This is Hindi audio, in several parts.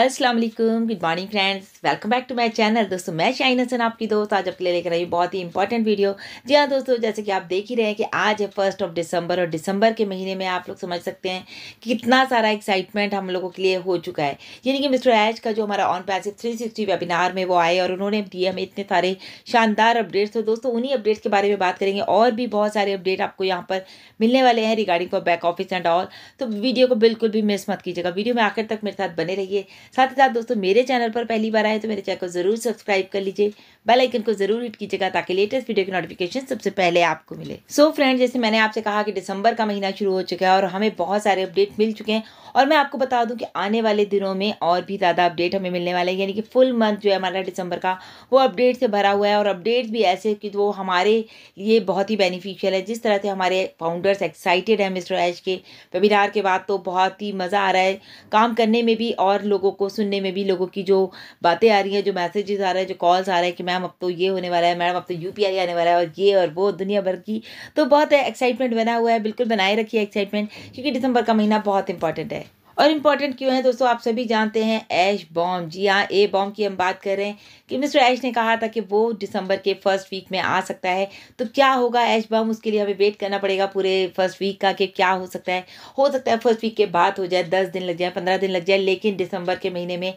अस्सलाम वालेकुम good morning friends welcome back to my channel दोस्तों मैं शाइन हसन आपकी दोस्त आज आपके लिए लेकर आई बहुत ही इंपॉर्टेंट वीडियो जी हाँ दोस्तों जैसे कि आप देख ही रहे हैं कि आज है फर्स्ट ऑफ दिसंबर और दिसंबर के महीने में आप लोग समझ सकते हैं कि कितना सारा एक्साइटमेंट हम लोगों के लिए हो चुका है यानी कि मिस्टर ऐज का जो हमारा on passive three sixty webinar में वो आए और उन्होंने दिए हमें इतने सारे शानदार अपडेट्स तो दोस्तों उन्हीं अपडेट्स के बारे में बात करेंगे और भी बहुत सारे अपडेट आपको यहाँ पर मिलने वाले हैं regarding for back office and all तो वीडियो को बिल्कुल भी मिस मत कीजिएगा वीडियो में आखिर तक मेरे साथ बने रहिए साथ ही साथ दोस्तों मेरे चैनल पर पहली बार आए तो मेरे चैनल को ज़रूर सब्सक्राइब कर लीजिए बेल आइकन को जरूर हिट कीजिएगा ताकि लेटेस्ट वीडियो की नोटिफिकेशन सबसे पहले आपको मिले सो so, फ्रेंड जैसे मैंने आपसे कहा कि दिसंबर का महीना शुरू हो चुका है और हमें बहुत सारे अपडेट मिल चुके हैं और मैं आपको बता दूं कि आने वाले दिनों में और भी ज़्यादा अपडेट हमें मिलने वाले हैं यानी कि फुल मंथ जो है हमारा दिसंबर का वो अपडेट से भरा हुआ है और अपडेट भी ऐसे कि वो हमारे लिए बहुत ही बेनिफिशियल है जिस तरह से हमारे फाउंडर्स एक्साइटेड हैं मिस्टर ऐश के वेबिनार के बाद तो बहुत ही मज़ा आ रहा है काम करने में भी और लोगों को सुनने में भी लोगों की जो बातें आ रही हैं जो मैसेजेस आ रहे हैं जो कॉल्स आ रहे हैं कि मैम अब तो ये होने वाला है मैडम अब तो यू आने वाला है और ये और वो दुनिया भर की तो बहुत एक्साइटमेंट बना हुआ है बिल्कुल बनाए रखिए एक्साइटमेंट क्योंकि दिसंबर का महीना बहुत इंपॉर्टेंट है और इम्पॉर्टेंट क्यों है दोस्तों आप सभी जानते हैं ऐश बॉम जी हाँ ए बॉम की हम बात कर रहे हैं कि मिस्टर ऐश ने कहा था कि वो दिसंबर के फर्स्ट वीक में आ सकता है तो क्या होगा ऐश बॉम उसके लिए हमें वेट करना पड़ेगा पूरे फर्स्ट वीक का कि क्या हो सकता है हो सकता है फर्स्ट वीक के बाद हो जाए दस दिन लग जाए पंद्रह दिन लग जाए लेकिन दिसंबर के महीने में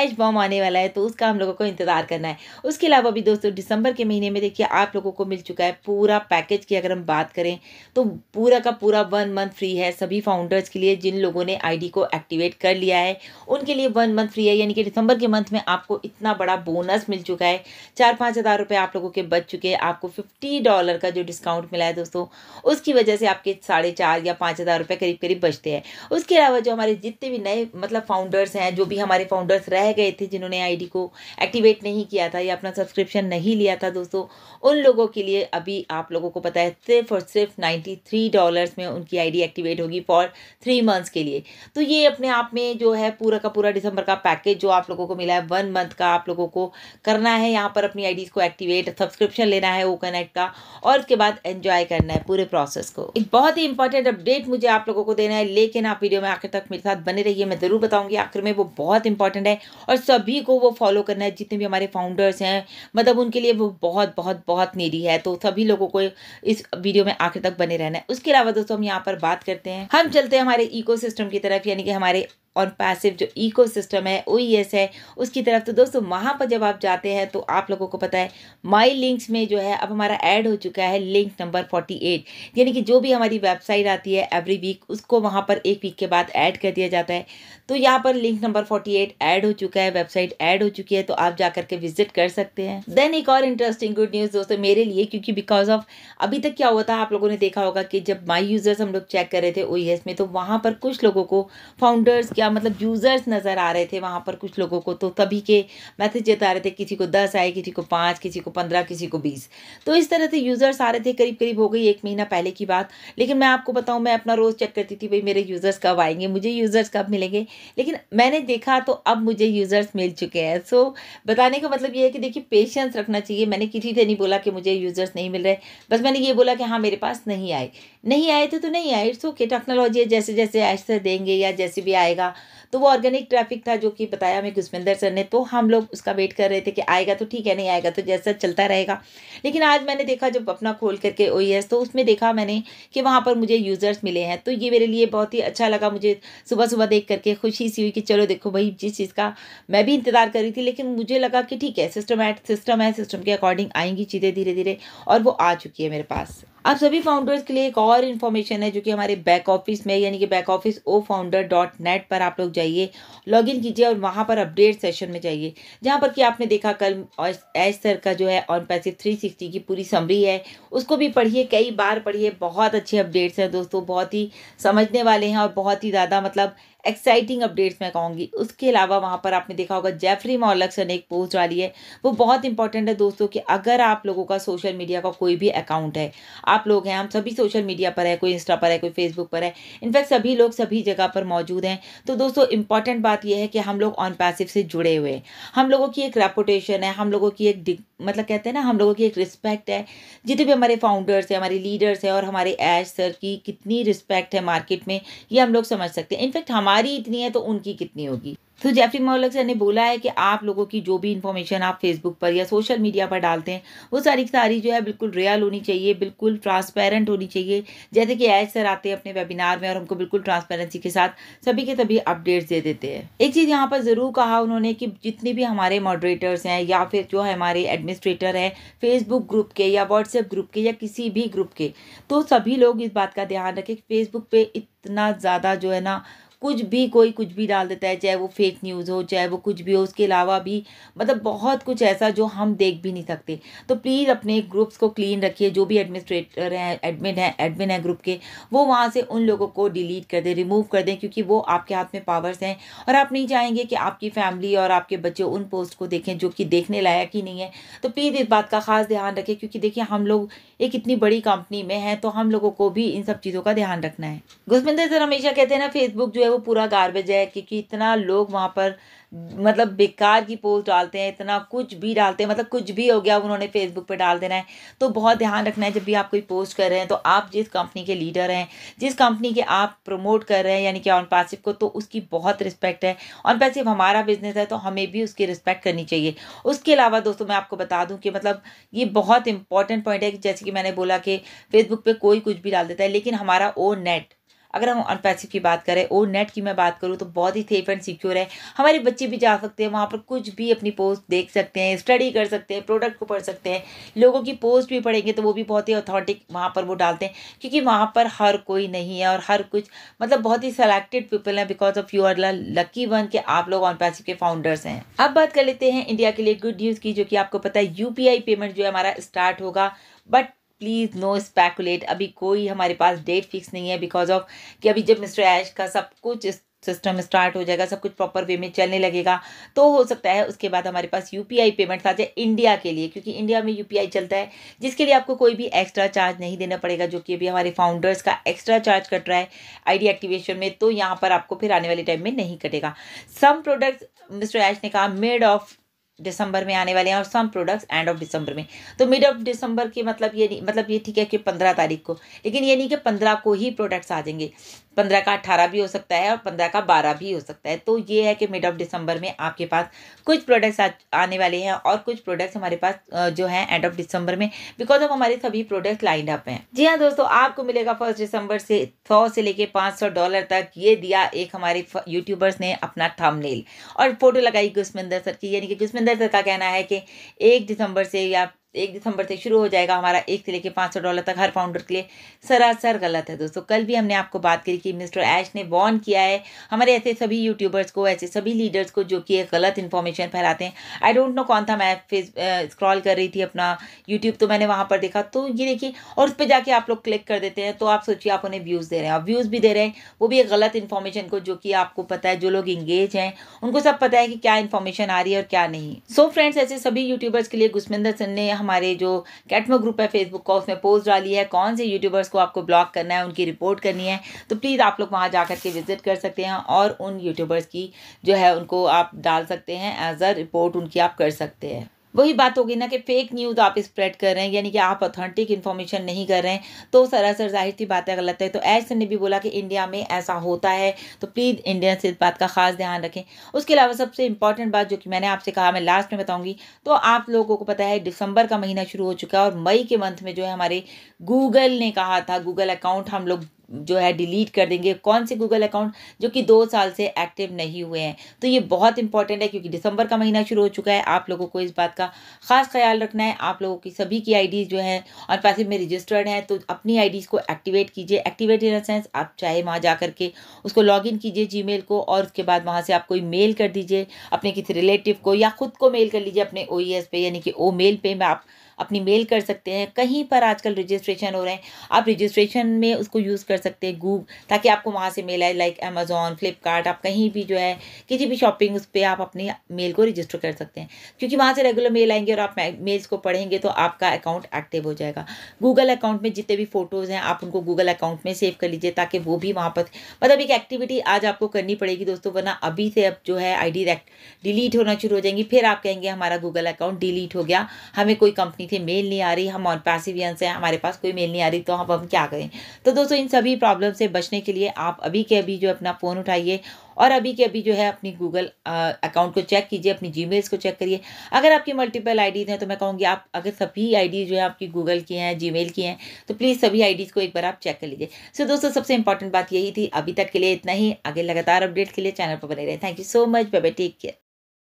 ऐश बॉम आने वाला है तो उसका हम लोगों को इंतज़ार करना है उसके अलावा भी दोस्तों दिसंबर के महीने में देखिए आप लोगों को मिल चुका है पूरा पैकेज की अगर हम बात करें तो पूरा का पूरा वन मंथ फ्री है सभी फाउंडर्स के लिए जिन लोगों ने आई को को एक्टिवेट कर लिया है उनके लिए वन मंथ फ्री है यानी कि दिसंबर के मंथ में आपको इतना बड़ा बोनस मिल चुका है चार पाँच हज़ार रुपये आप लोगों के बच चुके हैं आपको फिफ्टी डॉलर का जो डिस्काउंट मिला है दोस्तों उसकी वजह से आपके साढ़े चार या पाँच हज़ार रुपये करीब करीब बचते हैं उसके अलावा जो हमारे जितने भी नए मतलब फाउंडर्स हैं जो भी हमारे फाउंडर्स रह गए थे जिन्होंने आई को एक्टिवेट नहीं किया था या अपना सब्सक्रिप्शन नहीं लिया था दोस्तों उन लोगों के लिए अभी आप लोगों को पता है सिर्फ और सिर्फ नाइन्टी थ्री डॉलर्स में उनकी आईडी एक्टिवेट होगी फॉर थ्री मंथ्स के लिए तो ये अपने आप में जो है पूरा का पूरा दिसंबर का पैकेज जो आप लोगों को मिला है वन मंथ का आप लोगों को करना है यहाँ पर अपनी आईडीज़ को एक्टिवेट सब्सक्रिप्शन लेना है ओकन कनेक्ट का और उसके बाद एंजॉय करना है पूरे प्रोसेस को एक बहुत ही इंपॉर्टेंट अपडेट मुझे आप लोगों को देना है लेकिन आप वीडियो में आखिर तक मेरे साथ बने रहिए मैं ज़रूर बताऊँगी आखिर में वो बहुत इंपॉर्टेंट है और सभी को वो फॉलो करना है जितने भी हमारे फाउंडर्स हैं मतलब उनके लिए वो बहुत बहुत बहुत नीडी है तो सभी लोगों को इस वीडियो में आखिर तक बने रहना है उसके अलावा दोस्तों हम यहाँ पर बात करते हैं हम चलते हैं हमारे इको की तरफ यानी यानी कि हमारे और पैसिव जो इकोसिस्टम है ओ e है उसकी तरफ तो दोस्तों वहाँ पर जब आप जाते हैं तो आप लोगों को पता है माई लिंक्स में जो है अब हमारा ऐड हो चुका है लिंक नंबर फोर्टी एट यानी कि जो भी हमारी वेबसाइट आती है एवरी वीक उसको वहाँ पर एक वीक के बाद ऐड कर दिया जाता है तो यहाँ पर link number forty eight add हो चुका है वेबसाइट ऐड हो चुकी है तो आप जा करके विजिट कर सकते हैं देन एक और इंटरेस्टिंग गुड न्यूज़ दोस्तों मेरे लिए क्योंकि बिकॉज ऑफ अभी तक क्या हुआ था आप लोगों ने देखा होगा कि जब माई यूज़र्स हम लोग चेक कर रहे थे ओ e में तो वहाँ पर कुछ लोगों को फाउंडर्स या मतलब यूज़र्स नज़र आ रहे थे वहाँ पर कुछ लोगों को तो तभी के मैसेज आ रहे थे किसी को दस आए किसी को पाँच किसी को पंद्रह किसी को बीस तो इस तरह से यूज़र्स आ रहे थे करीब करीब हो गई एक महीना पहले की बात लेकिन मैं आपको बताऊँ मैं अपना रोज़ चेक करती थी भाई मेरे यूज़र्स कब आएंगे मुझे यूज़र्स कब मिलेंगे लेकिन मैंने देखा तो अब मुझे यूज़र्स मिल चुके हैं सो बताने का मतलब ये है कि देखिए पेशेंस रखना चाहिए मैंने किसी से नहीं बोला कि मुझे यूज़र्स नहीं मिल रहे बस मैंने ये बोला कि हाँ मेरे पास नहीं आए नहीं आए थे तो नहीं आए इट्स ओके टेक्नोलॉजी है जैसे जैसे ऐसे देंगे या जैसे भी आएगा था तो वो ऑर्गेनिक ट्रैफिक था जो कि बताया मैं खुशमिंदर सर ने तो हम लोग उसका वेट कर रहे थे कि आएगा तो ठीक है नहीं आएगा तो जैसा चलता रहेगा लेकिन आज मैंने देखा जब अपना खोल करके ओ e तो उसमें देखा मैंने कि वहाँ पर मुझे यूज़र्स मिले हैं तो ये मेरे लिए बहुत ही अच्छा लगा मुझे सुबह सुबह देख करके खुशी सी हुई कि चलो देखो भाई जिस चीज़ का मैं भी इंतज़ार कर रही थी लेकिन मुझे लगा कि ठीक है सिस्टम है सिस्टम है सिस्टम के अकॉर्डिंग आएंगी चीज़ें धीरे धीरे और वो आ चुकी है मेरे पास आप सभी फाउंडर्स के लिए एक और इन्फॉर्मेशन है जो कि हमारे बैक ऑफिस में यानी कि back office O founder dot net पर पर आप लोग जाइए लॉगिन कीजिए और वहाँ पर अपडेट सेशन में जाइए जहाँ पर कि आपने देखा कल एस सर का जो है ऑन पैसे थ्री सिक्सटी की पूरी समरी है उसको भी पढ़िए कई बार पढ़िए बहुत अच्छे अपडेट्स हैं दोस्तों बहुत ही समझने वाले हैं और बहुत ही ज़्यादा मतलब एक्साइटिंग अपडेट्स मैं कहूँगी उसके अलावा वहाँ पर आपने देखा होगा जेफरी मॉलक्सन ने एक पोस्ट डाली है वो बहुत इंपॉर्टेंट है दोस्तों कि अगर आप लोगों का सोशल मीडिया का कोई भी अकाउंट है आप लोग हैं हम सभी सोशल मीडिया पर है कोई इंस्टा पर है कोई फेसबुक पर है इनफैक्ट सभी लोग सभी जगह पर मौजूद हैं तो दोस्तों इंपॉर्टेंट बात यह है कि हम लोग ऑन पैसिव से जुड़े हुए हैं हम लोगों की एक रेपुटेशन है हम लोगों की एक मतलब कहते हैं ना हम लोगों की एक रिस्पेक्ट है जितने भी हमारे फाउंडर्स हैं हमारे लीडर्स हैं और हमारे एज सर की कितनी रिस्पेक्ट है मार्केट में ये हम लोग समझ सकते हैं इनफैक्ट हमारे हमारी इतनी है तो उनकी कितनी होगी तो जेफरी सर ने बोला है कि आप लोगों की जो भी इन्फॉर्मेशन आप फेसबुक पर या सोशल मीडिया पर डालते हैं वो सारी की सारी जो है बिल्कुल रियल होनी चाहिए बिल्कुल ट्रांसपेरेंट होनी चाहिए जैसे कि एज सर आते हैं अपने वेबिनार में और हमको बिल्कुल ट्रांसपेरेंसी के साथ सभी के सभी अपडेट्स दे देते हैं एक चीज़ यहाँ पर ज़रूर कहा उन्होंने कि जितने भी हमारे मॉडरेटर्स हैं या फिर जो है हमारे एडमिनिस्ट्रेटर हैं फेसबुक ग्रुप के या व्हाट्सएप ग्रुप के या किसी भी ग्रुप के तो सभी लोग इस बात का ध्यान रखें कि फेसबुक पर इतना ज़्यादा जो है ना कुछ भी कोई कुछ भी डाल देता है चाहे वो फेक न्यूज़ हो चाहे वो कुछ भी हो उसके अलावा भी मतलब बहुत कुछ ऐसा जो हम देख भी नहीं सकते तो प्लीज़ अपने ग्रुप्स को क्लीन रखिए जो भी एडमिनिस्ट्रेटर हैं एडमिन है एडमिन है ग्रुप के वो वहाँ से उन लोगों को डिलीट कर दें रिमूव कर दें क्योंकि वो आपके हाथ में पावर्स हैं और आप नहीं चाहेंगे कि आपकी फैमिली और आपके बच्चे उन पोस्ट को देखें जो कि देखने लायक ही नहीं है तो प्लीज़ इस बात का ख़ास ध्यान रखें क्योंकि देखिए हम लोग एक इतनी बड़ी कंपनी में हैं तो हम लोगों को भी इन सब चीज़ों का ध्यान रखना है गुस्मिंदर सर हमेशा कहते हैं ना फेसबुक जो है वो पूरा गार्बेज है क्योंकि इतना लोग वहाँ पर मतलब बेकार की पोस्ट डालते हैं इतना कुछ भी डालते हैं मतलब कुछ भी हो गया उन्होंने फेसबुक पर डाल देना है तो बहुत ध्यान रखना है जब भी आप कोई पोस्ट कर रहे हैं तो आप जिस कंपनी के लीडर हैं जिस कंपनी के आप प्रमोट कर रहे हैं यानी कि ऑन पैसिव को तो उसकी बहुत रिस्पेक्ट है ऑन पैसिव हमारा बिजनेस है तो हमें भी उसकी रिस्पेक्ट करनी चाहिए उसके अलावा दोस्तों मैं आपको बता दूँ कि मतलब ये बहुत इंपॉर्टेंट पॉइंट है कि जैसे कि मैंने बोला कि फेसबुक पर कोई कुछ भी डाल देता है लेकिन हमारा ओ नेट अगर हम अनपैसिव की बात करें और नेट की मैं बात करूँ तो बहुत ही सेफ एंड सिक्योर है हमारे बच्चे भी जा सकते हैं वहाँ पर कुछ भी अपनी पोस्ट देख सकते हैं स्टडी कर सकते हैं प्रोडक्ट को पढ़ सकते हैं लोगों की पोस्ट भी पढ़ेंगे तो वो भी बहुत ही ऑथेंटिक वहाँ पर वो डालते हैं क्योंकि वहाँ पर हर कोई नहीं है और हर कुछ मतलब बहुत ही सेलेक्टेड पीपल हैं because of you are lucky one के आप लोग ऑन पैसिव के फाउंडर्स हैं अब बात कर लेते हैं इंडिया के लिए गुड न्यूज़ की जो कि आपको पता है यू पेमेंट जो है हमारा स्टार्ट होगा बट प्लीज़ नो स्पैकुलेट अभी कोई हमारे पास डेट फिक्स नहीं है बिकॉज ऑफ कि अभी जब मिस्टर ऐश का सब कुछ सिस्टम स्टार्ट हो जाएगा सब कुछ प्रॉपर वे में चलने लगेगा तो हो सकता है उसके बाद हमारे पास यू पेमेंट्स आ जाए इंडिया के लिए क्योंकि इंडिया में यू चलता है जिसके लिए आपको कोई भी एक्स्ट्रा चार्ज नहीं देना पड़ेगा जो कि अभी हमारे फाउंडर्स का एक्स्ट्रा चार्ज कट रहा है आई एक्टिवेशन में तो यहाँ पर आपको फिर आने वाले टाइम में नहीं कटेगा सम प्रोडक्ट्स मिस्टर ऐश ने कहा मेड ऑफ दिसंबर में आने वाले हैं और some products end of December में तो मिड ऑफ दिसंबर के मतलब ये नहीं मतलब ये ठीक है कि पंद्रह तारीख को लेकिन ये नहीं कि पंद्रह को ही प्रोडक्ट्स आ जाएंगे पंद्रह का अट्ठारह भी हो सकता है और पंद्रह का बारह भी हो सकता है तो ये है कि मिड ऑफ दिसंबर में आपके पास कुछ प्रोडक्ट्स आने वाले हैं और कुछ प्रोडक्ट्स हमारे पास जो है एंड ऑफ दिसंबर में बिकॉज ऑफ हमारे सभी प्रोडक्ट्स लाइन अप हैं जी हाँ दोस्तों आपको मिलेगा फर्स्ट दिसंबर से सौ से लेके पाँच सौ डॉलर तक ये दिया एक हमारे यूट्यूबर्स ने अपना थम और फोटो लगाई गुस्मिंदर सर की यानी कि गुस्मिंदर सर का कहना है कि एक दिसंबर से या एक दिसंबर से शुरू हो जाएगा हमारा एक से लेकर पाँच सौ डॉलर तक हर पाउंडर के लिए सरासर गलत है दोस्तों कल भी हमने आपको बात करी कि मिस्टर ऐश ने वॉर्न किया है हमारे ऐसे सभी यूट्यूबर्स को ऐसे सभी लीडर्स को जो कि एक गलत इन्फॉर्मेशन फैलाते हैं आई डोंट नो कौन था मैं फेस स्क्रॉल कर रही थी अपना यूट्यूब तो मैंने वहाँ पर देखा तो ये देखिए और उस पर जाके आप लोग क्लिक कर देते हैं तो आप सोचिए आप उन्हें व्यूज़ दे रहे हैं और व्यूज़ भी दे रहे हैं वो भी एक गलत इन्फॉर्मेशन को जो कि आपको पता है जो लोग इंगेज हैं उनको सब पता है कि क्या इन्फॉर्मेशन आ रही है और क्या नहीं सो फ्रेंड्स ऐसे सभी यूट्यूबर्स के लिए गुस्मिंदर सिंह ने हमारे जो कैटमो ग्रुप है फेसबुक का उसमें पोस्ट डाली है कौन से यूट्यूबर्स को आपको ब्लॉक करना है उनकी रिपोर्ट करनी है तो प्लीज़ आप लोग वहाँ जा कर के विज़िट कर सकते हैं और उन यूट्यूबर्स की जो है उनको आप डाल सकते हैं एज अ रिपोर्ट उनकी आप कर सकते हैं वही बात होगी ना कि फेक न्यूज़ आप स्प्रेड कर रहे हैं यानी कि आप ऑथेंटिक इन्फॉर्मेशन नहीं कर रहे हैं तो सरासर जाहिर सी बातें गलत है तो ऐसे ने भी बोला कि इंडिया में ऐसा होता है तो प्लीज़ से इस बात का खास ध्यान रखें उसके अलावा सबसे इंपॉर्टेंट बात जो कि मैंने आपसे कहा मैं लास्ट में बताऊँगी तो आप लोगों को पता है दिसंबर का महीना शुरू हो चुका है और मई के मंथ में जो है हमारे गूगल ने कहा था गूगल अकाउंट हम लोग जो है डिलीट कर देंगे कौन से गूगल अकाउंट जो कि दो साल से एक्टिव नहीं हुए हैं तो ये बहुत इंपॉर्टेंट है क्योंकि दिसंबर का महीना शुरू हो चुका है आप लोगों को इस बात का खास ख्याल रखना है आप लोगों की सभी की आईडीज जो है और पैसे में रजिस्टर्ड हैं तो अपनी आईडीज को एक्टिवेट कीजिए एक्टिवेट इन सेंस आप चाहे वहाँ जा करके उसको लॉग इन कीजिए जी को और उसके बाद वहाँ से आप कोई मेल कर दीजिए अपने किसी रिलेटिव को या खुद को मेल कर लीजिए अपने ओ e पे यानी कि ओ मेल पे मैं आप अपनी मेल कर सकते हैं कहीं पर आजकल रजिस्ट्रेशन हो रहे हैं आप रजिस्ट्रेशन में उसको यूज़ कर सकते हैं गूग ताकि आपको वहाँ से मेल आए लाइक अमेज़ोन फ्लिपकार्ट आप कहीं भी जो है किसी भी शॉपिंग उस पर आप अपनी मेल को रजिस्टर कर सकते हैं क्योंकि वहाँ से रेगुलर मेल आएंगे और आप मेल्स को पढ़ेंगे तो आपका अकाउंट एक्टिव हो जाएगा गूगल अकाउंट में जितने भी फ़ोटोज़ हैं आप उनको गूगल अकाउंट में सेव कर लीजिए ताकि वो भी वहाँ पर मतलब एक एक्टिविटी आज आपको करनी पड़ेगी दोस्तों वरना अभी से अब जो है आई डी डिलीट होना शुरू हो जाएंगी फिर आप कहेंगे हमारा गूगल अकाउंट डिलीट हो गया हमें कोई कंपनी थे मेल नहीं आ रही हम ऑन पैसिवियंस हैं हमारे पास कोई मेल नहीं आ रही तो अब हम क्या करें तो दोस्तों इन सभी प्रॉब्लम से बचने के लिए आप अभी के अभी जो अपना फ़ोन उठाइए और अभी के अभी जो है अपनी गूगल अकाउंट को चेक कीजिए अपनी जी को चेक करिए अगर आपकी मल्टीपल आई हैं तो मैं कहूँगी आप अगर सभी आई जो है आपकी गूगल की हैं जी की हैं तो प्लीज़ सभी आई को एक बार आप चेक कर लीजिए सो so, दोस्तों सबसे इंपॉर्टेंट बात यही थी अभी तक के लिए इतना ही आगे लगातार अपडेट के लिए चैनल पर बने रहे thank you so much bye take care